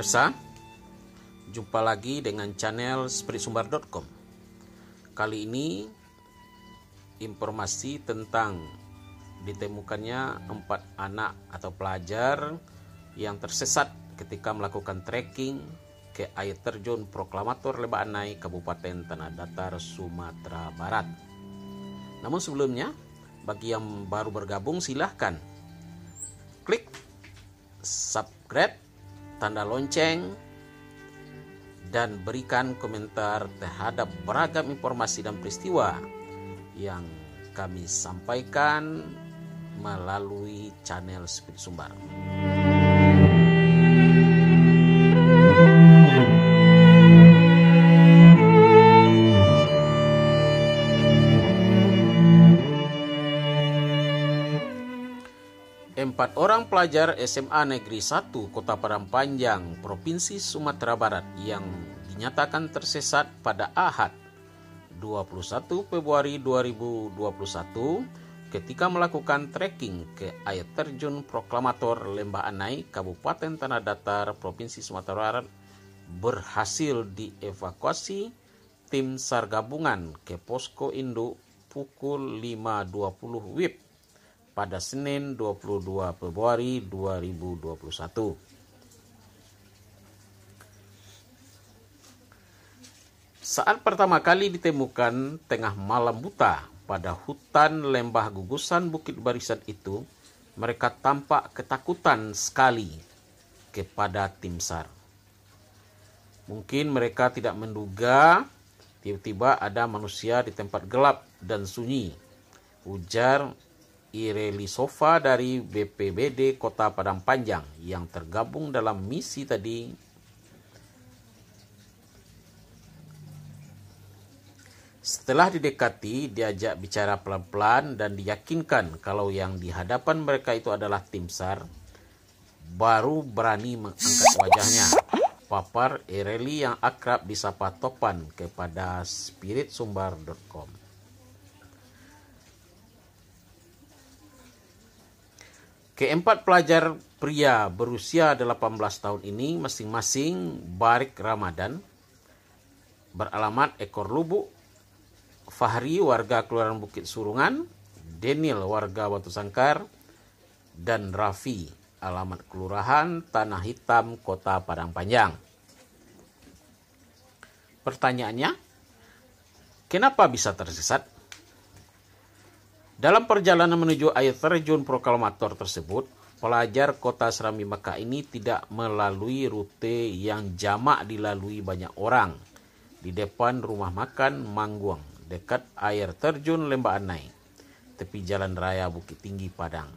Pemirsa, jumpa lagi dengan channel spritsumbar.com. Kali ini informasi tentang ditemukannya empat anak atau pelajar yang tersesat ketika melakukan trekking ke air terjun Proklamator Lebaanai, Kabupaten Tanah Datar, Sumatera Barat. Namun sebelumnya, bagi yang baru bergabung silahkan klik subscribe tanda lonceng, dan berikan komentar terhadap beragam informasi dan peristiwa yang kami sampaikan melalui channel Speed Sumbar. empat orang pelajar SMA Negeri 1 Kota Padang Panjang, Provinsi Sumatera Barat yang dinyatakan tersesat pada Ahad 21 Februari 2021 ketika melakukan trekking ke air terjun Proklamator Lembah Anai, Kabupaten Tanah Datar, Provinsi Sumatera Barat berhasil dievakuasi tim SAR gabungan ke posko induk pukul 5.20 WIB pada Senin 22 Februari 2021. Saat pertama kali ditemukan tengah malam buta pada hutan lembah gugusan Bukit Barisan itu, mereka tampak ketakutan sekali kepada tim SAR. Mungkin mereka tidak menduga tiba-tiba ada manusia di tempat gelap dan sunyi, ujar Ireli Sofa dari BPBD Kota Padang Panjang yang tergabung dalam misi tadi Setelah didekati, diajak bicara pelan-pelan dan diyakinkan kalau yang di hadapan mereka itu adalah tim SAR, baru berani mengangkat wajahnya. Papar Ireli yang akrab disapa Topan kepada spiritsumbar.com. Keempat pelajar pria berusia 18 tahun ini masing-masing Barik Ramadan beralamat Ekor lubuk Fahri warga Kelurahan Bukit Surungan, Daniel warga Batu Sangkar, dan Rafi alamat Kelurahan Tanah Hitam Kota Padang Panjang. Pertanyaannya, kenapa bisa tersesat? Dalam perjalanan menuju air terjun proklamator tersebut, pelajar kota Serambi Mekah ini tidak melalui rute yang jamak dilalui banyak orang. Di depan rumah makan Mangguang, dekat air terjun Lembah Anai, tepi jalan raya Bukit Tinggi Padang.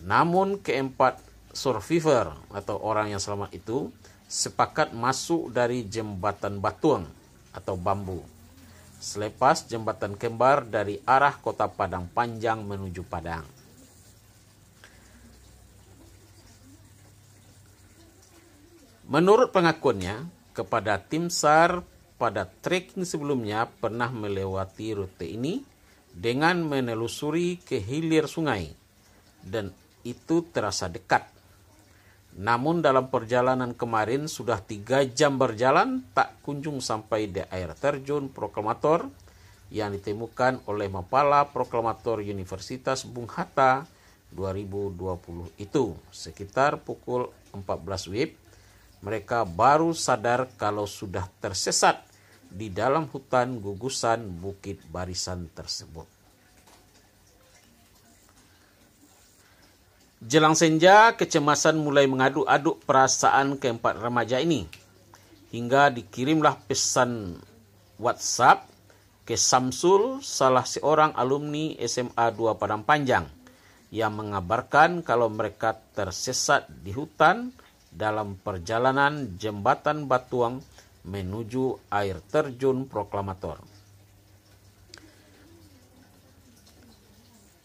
Namun keempat survivor atau orang yang selamat itu sepakat masuk dari jembatan batuang atau bambu selepas jembatan kembar dari arah kota Padang Panjang menuju Padang. Menurut pengakuannya, kepada tim SAR pada trekking sebelumnya pernah melewati rute ini dengan menelusuri ke hilir sungai dan itu terasa dekat namun dalam perjalanan kemarin sudah tiga jam berjalan tak kunjung sampai di air terjun proklamator yang ditemukan oleh Mapala Proklamator Universitas Bung Hatta 2020 itu sekitar pukul 14 WIB mereka baru sadar kalau sudah tersesat di dalam hutan gugusan Bukit Barisan tersebut. Jelang senja, kecemasan mulai mengaduk-aduk perasaan keempat remaja ini. Hingga dikirimlah pesan WhatsApp ke Samsul, salah seorang alumni SMA 2 Padang Panjang, yang mengabarkan kalau mereka tersesat di hutan dalam perjalanan jembatan Batuang menuju air terjun proklamator.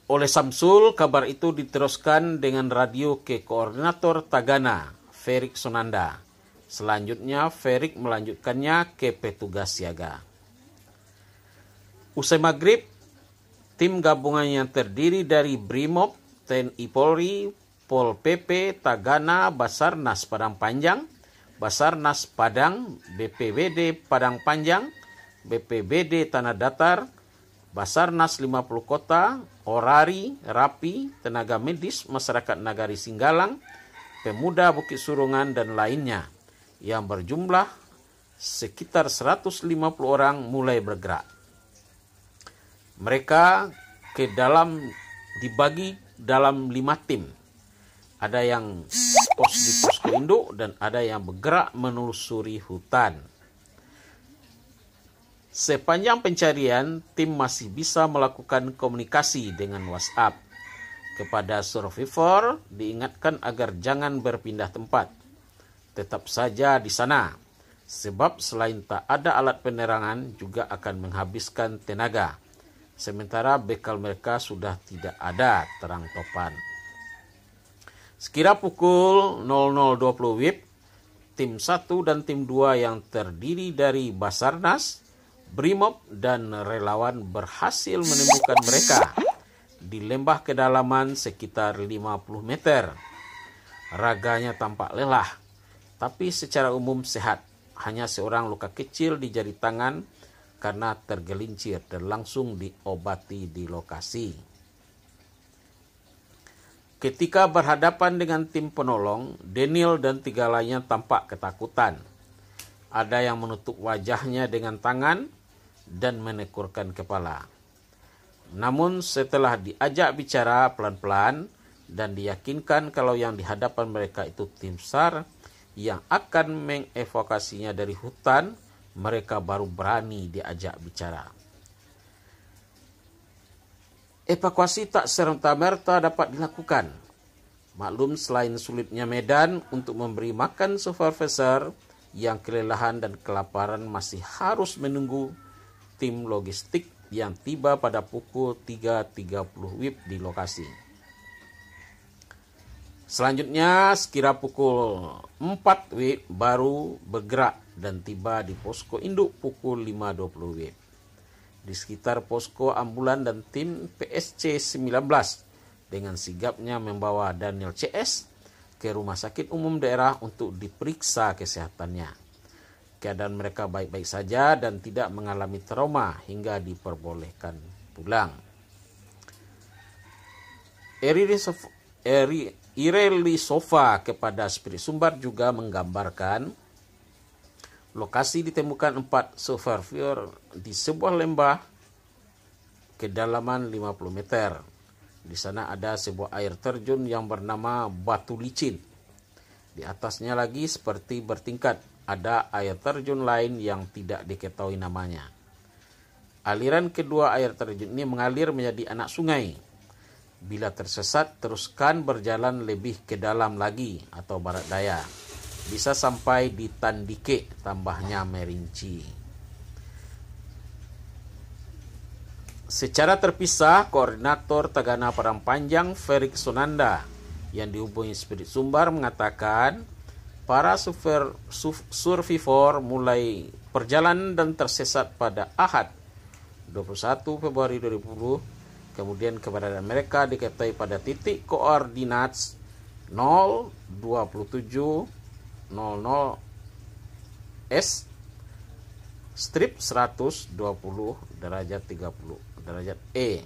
Oleh Samsul, kabar itu diteruskan dengan radio ke koordinator Tagana, Ferik Sonanda. Selanjutnya, Ferik melanjutkannya ke petugas siaga. Usai maghrib, tim gabungan yang terdiri dari BRIMOB, TNI Polri, Pol PP, Tagana, Basarnas Padang Panjang, Basarnas Padang, BPBD Padang Panjang, BPBD Tanah Datar, Basarnas 50 Kota, Orari, Rapi, tenaga medis, masyarakat Nagari Singgalang, pemuda Bukit Surungan, dan lainnya yang berjumlah sekitar 150 orang mulai bergerak. Mereka ke dalam dibagi dalam lima tim. Ada yang pos di posko induk dan ada yang bergerak menelusuri hutan. Sepanjang pencarian, tim masih bisa melakukan komunikasi dengan WhatsApp. Kepada survivor, diingatkan agar jangan berpindah tempat. Tetap saja di sana, sebab selain tak ada alat penerangan, juga akan menghabiskan tenaga. Sementara bekal mereka sudah tidak ada terang topan. Sekira pukul 00.20 WIB, tim 1 dan tim 2 yang terdiri dari Basarnas, Brimob dan relawan berhasil menemukan mereka di lembah kedalaman sekitar 50 meter. Raganya tampak lelah, tapi secara umum sehat. Hanya seorang luka kecil di jari tangan karena tergelincir dan langsung diobati di lokasi. Ketika berhadapan dengan tim penolong, Daniel dan tiga lainnya tampak ketakutan ada yang menutup wajahnya dengan tangan dan menekurkan kepala. Namun setelah diajak bicara pelan-pelan dan diyakinkan kalau yang dihadapan mereka itu tim SAR yang akan mengevokasinya dari hutan, mereka baru berani diajak bicara. Evakuasi tak serta-merta dapat dilakukan. Maklum selain sulitnya medan untuk memberi makan supervisor, yang kelelahan dan kelaparan masih harus menunggu tim logistik yang tiba pada pukul 3.30 WIB di lokasi. Selanjutnya sekira pukul 4 WIB baru bergerak dan tiba di posko induk pukul 5.20 WIB. Di sekitar posko ambulan dan tim PSC 19 dengan sigapnya membawa Daniel CS ke rumah sakit umum daerah untuk diperiksa kesehatannya. Keadaan mereka baik-baik saja dan tidak mengalami trauma hingga diperbolehkan pulang. Ireli Sofa kepada Spirit Sumbar juga menggambarkan lokasi ditemukan empat survivor di sebuah lembah kedalaman 50 meter di sana ada sebuah air terjun yang bernama Batu Licin. Di atasnya lagi seperti bertingkat, ada air terjun lain yang tidak diketahui namanya. Aliran kedua air terjun ini mengalir menjadi anak sungai. Bila tersesat, teruskan berjalan lebih ke dalam lagi atau barat daya. Bisa sampai di Tandike, tambahnya Merinci. Secara terpisah, Koordinator Tagana Padang Panjang Ferik Sunanda yang dihubungi Spirit Sumbar mengatakan para super, survivor mulai perjalanan dan tersesat pada Ahad 21 Februari 2020 kemudian keberadaan mereka diketahui pada titik koordinat 27 00 S strip 120 derajat 30 derajat E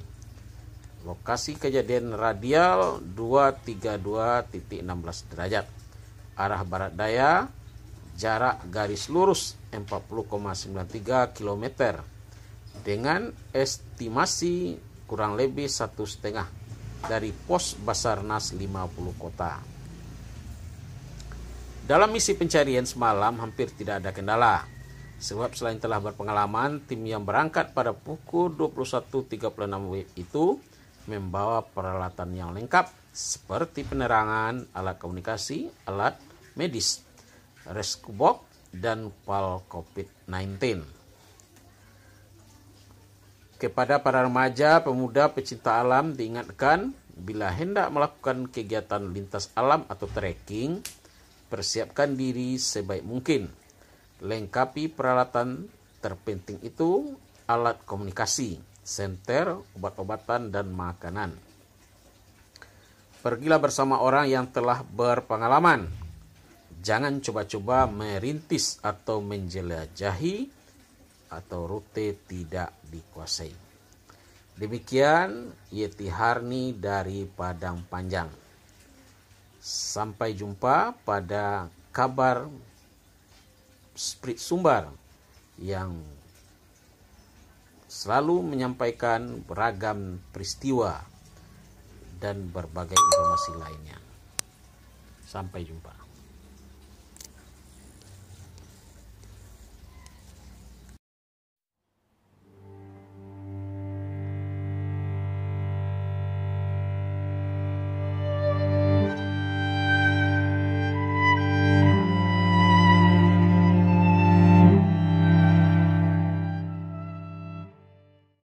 lokasi kejadian radial 232.16 derajat arah barat daya jarak garis lurus 40,93 km dengan estimasi kurang lebih satu setengah dari pos Basarnas 50 kota. Dalam misi pencarian semalam hampir tidak ada kendala Sebab selain telah berpengalaman, tim yang berangkat pada pukul 21.36 WIB itu membawa peralatan yang lengkap seperti penerangan, alat komunikasi, alat medis, rescue box, dan pal COVID-19. Kepada para remaja, pemuda, pecinta alam diingatkan bila hendak melakukan kegiatan lintas alam atau trekking, persiapkan diri sebaik mungkin Lengkapi peralatan terpenting itu alat komunikasi, senter, obat-obatan, dan makanan. Pergilah bersama orang yang telah berpengalaman. Jangan coba-coba merintis atau menjelajahi atau rute tidak dikuasai. Demikian Yeti Harni dari Padang Panjang. Sampai jumpa pada kabar Sprit Sumbar yang selalu menyampaikan beragam peristiwa dan berbagai informasi lainnya. Sampai jumpa.